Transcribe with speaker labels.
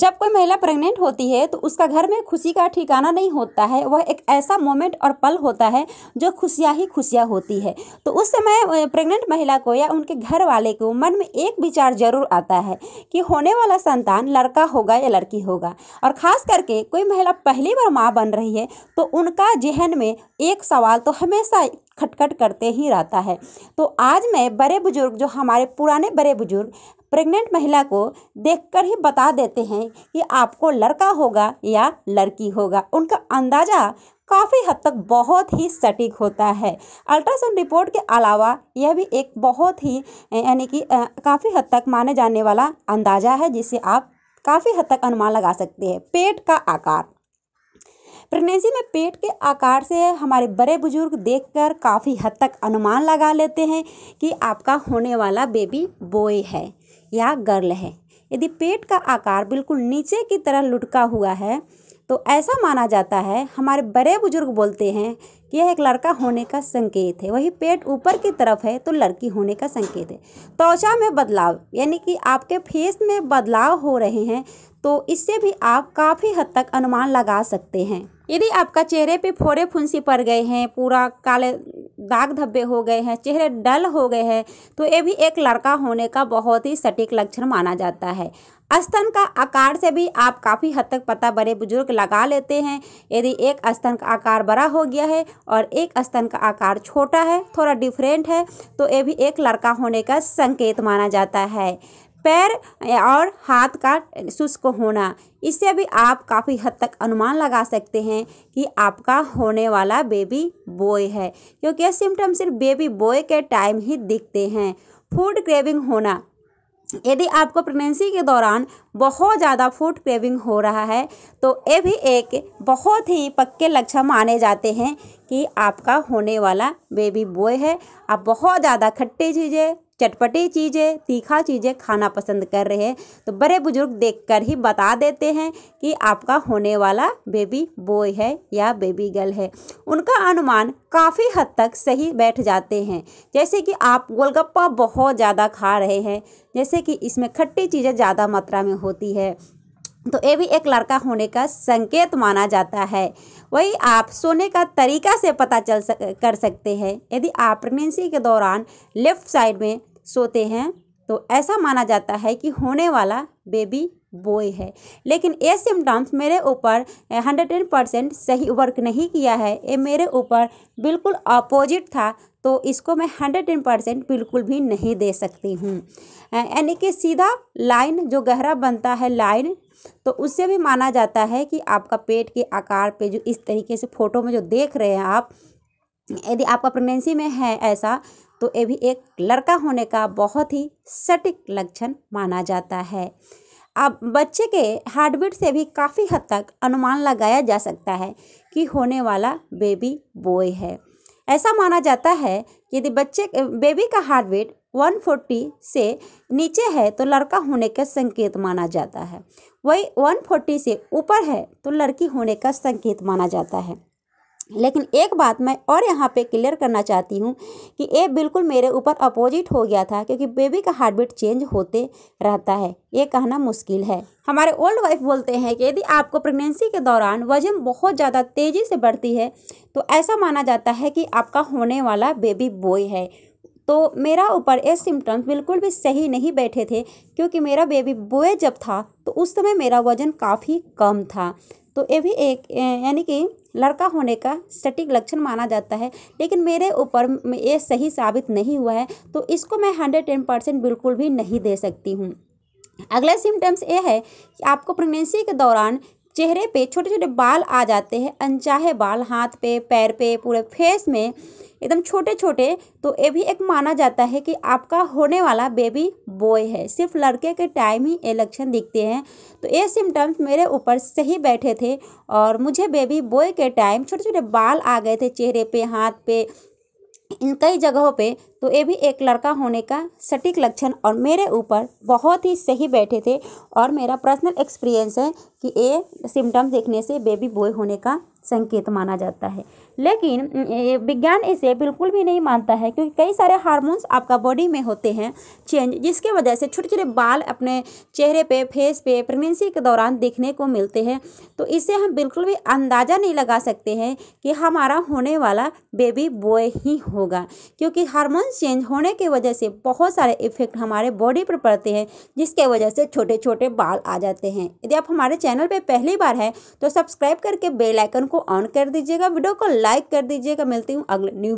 Speaker 1: जब कोई महिला प्रेग्नेंट होती है तो उसका घर में खुशी का ठिकाना नहीं होता है वह एक ऐसा मोमेंट और पल होता है जो खुशियाँ ही खुशियाँ होती है तो उस समय प्रेग्नेंट महिला को या उनके घर वाले को मन में एक विचार जरूर आता है कि होने वाला संतान लड़का होगा या लड़की होगा और ख़ास करके कोई महिला पहली बार माँ बन रही है तो उनका जहन में एक सवाल तो हमेशा खटखट करते ही रहता है तो आज मैं बड़े बुजुर्ग जो हमारे पुराने बड़े बुजुर्ग प्रेग्नेंट महिला को देखकर ही बता देते हैं कि आपको लड़का होगा या लड़की होगा उनका अंदाज़ा काफ़ी हद तक बहुत ही सटीक होता है अल्ट्रासाउंड रिपोर्ट के अलावा यह भी एक बहुत ही यानी कि काफ़ी हद तक माने जाने वाला अंदाज़ा है जिसे आप काफ़ी हद तक अनुमान लगा सकते हैं पेट का आकार प्रेगनेंसी में पेट के आकार से हमारे बड़े बुजुर्ग देखकर काफ़ी हद तक अनुमान लगा लेते हैं कि आपका होने वाला बेबी बॉय है या गर्ल है यदि पेट का आकार बिल्कुल नीचे की तरह लुटका हुआ है तो ऐसा माना जाता है हमारे बड़े बुजुर्ग बोलते हैं कि यह एक लड़का होने का संकेत है वही पेट ऊपर की तरफ है तो लड़की होने का संकेत है त्वचा में बदलाव यानी कि आपके फेस में बदलाव हो रहे हैं तो इससे भी आप काफ़ी हद तक अनुमान लगा सकते हैं यदि आपका चेहरे पे फोड़े फुंसी पड़ गए हैं पूरा काले दाग धब्बे हो गए हैं चेहरे डल हो गए हैं तो ये भी एक लड़का होने का बहुत ही सटीक लक्षण माना जाता है स्तन का आकार से भी आप काफ़ी हद तक पता बड़े बुजुर्ग लगा लेते हैं यदि एक स्तन का आकार बड़ा हो गया है और एक स्तन का आकार छोटा है थोड़ा डिफरेंट है तो ये भी एक लड़का होने का संकेत माना जाता है पैर और हाथ का शुष्क होना इससे भी आप काफ़ी हद तक अनुमान लगा सकते हैं कि आपका होने वाला बेबी बॉय है क्योंकि ये सिम्टम सिर्फ बेबी बॉय के टाइम ही दिखते हैं फूड क्रेविंग होना यदि आपको प्रेगनेंसी के दौरान बहुत ज़्यादा फूड क्रेविंग हो रहा है तो ये भी एक बहुत ही पक्के लक्षण माने जाते हैं कि आपका होने वाला बेबी बॉय है आप बहुत ज़्यादा खट्टी चीज़ें चटपटी चीज़ें तीखा चीज़ें खाना पसंद कर रहे हैं तो बड़े बुजुर्ग देखकर ही बता देते हैं कि आपका होने वाला बेबी बॉय है या बेबी गर्ल है उनका अनुमान काफ़ी हद तक सही बैठ जाते हैं जैसे कि आप गोलगप्पा बहुत ज़्यादा खा रहे हैं जैसे कि इसमें खट्टी चीज़ें ज़्यादा मात्रा में होती है तो ये भी एक लड़का होने का संकेत माना जाता है वही आप सोने का तरीका से पता चल सक कर सकते हैं यदि आप प्रेगनेंसी के दौरान लेफ्ट साइड में सोते हैं तो ऐसा माना जाता है कि होने वाला बेबी बॉय है लेकिन ये सिम्टम्स मेरे ऊपर हंड्रेड टेन परसेंट सही वर्क नहीं किया है ये मेरे ऊपर बिल्कुल अपोजिट था तो इसको मैं हंड्रेड टेन परसेंट बिल्कुल भी नहीं दे सकती हूँ यानी कि सीधा लाइन जो गहरा बनता है लाइन तो उससे भी माना जाता है कि आपका पेट के आकार पे जो इस तरीके से फ़ोटो में जो देख रहे हैं आप यदि आपका प्रेगनेंसी में है ऐसा तो ये भी एक लड़का होने का बहुत ही सटीक लक्षण माना जाता है अब बच्चे के हार्टबीट से भी काफ़ी हद तक अनुमान लगाया जा सकता है कि होने वाला बेबी बॉय है ऐसा माना जाता है कि यदि बच्चे बेबी का हार्टबीट 140 से नीचे है तो लड़का होने का संकेत माना जाता है वही 140 से ऊपर है तो लड़की होने का संकेत माना जाता है लेकिन एक बात मैं और यहाँ पे क्लियर करना चाहती हूँ कि ये बिल्कुल मेरे ऊपर अपोजिट हो गया था क्योंकि बेबी का हार्ट बीट चेंज होते रहता है ये कहना मुश्किल है हमारे ओल्ड वाइफ बोलते हैं कि यदि आपको प्रेगनेंसी के दौरान वजन बहुत ज़्यादा तेज़ी से बढ़ती है तो ऐसा माना जाता है कि आपका होने वाला बेबी बॉय है तो मेरा ऊपर ये सिम्टम्स बिल्कुल भी सही नहीं बैठे थे क्योंकि मेरा बेबी बॉय जब था तो उस समय मेरा वज़न काफ़ी कम था तो ये भी एक यानी कि लड़का होने का सटीक लक्षण माना जाता है लेकिन मेरे ऊपर ये सही साबित नहीं हुआ है तो इसको मैं हंड्रेड टेन परसेंट बिल्कुल भी नहीं दे सकती हूँ अगला सिम्टम्स ये है कि आपको प्रेगनेंसी के दौरान चेहरे पे छोटे छोटे बाल आ जाते हैं अनचाहे बाल हाथ पे पैर पे पूरे फेस में एकदम छोटे छोटे तो ये भी एक माना जाता है कि आपका होने वाला बेबी बॉय है सिर्फ लड़के के टाइम ही ये लक्षण दिखते हैं तो ये सिम्टम्स मेरे ऊपर सही बैठे थे और मुझे बेबी बॉय के टाइम छोटे छोटे बाल आ गए थे चेहरे पे हाथ पे इन कई जगहों पे तो ये भी एक लड़का होने का सटीक लक्षण और मेरे ऊपर बहुत ही सही बैठे थे और मेरा पर्सनल एक्सपीरियंस है कि ये सिम्टम देखने से बेबी बॉय होने का संकेत माना जाता है लेकिन विज्ञान इसे बिल्कुल भी नहीं मानता है क्योंकि कई सारे हार्मोन्स आपका बॉडी में होते हैं चेंज जिसके वजह से छोटे छोटे बाल अपने चेहरे पे फेस पे प्रेगनेंसी के दौरान देखने को मिलते हैं तो इसे हम बिल्कुल भी अंदाज़ा नहीं लगा सकते हैं कि हमारा होने वाला बेबी बॉय ही होगा क्योंकि हारमोन्स चेंज होने की वजह से बहुत सारे इफेक्ट हमारे बॉडी पर पड़ते हैं जिसके वजह से छोटे छोटे बाल आ जाते हैं यदि आप हमारे चैनल पर पहली बार हैं तो सब्सक्राइब करके बेलाइकन को ऑन कर दीजिएगा वीडियो को लाइक कर दीजिएगा मिलती हूँ अगले न्यू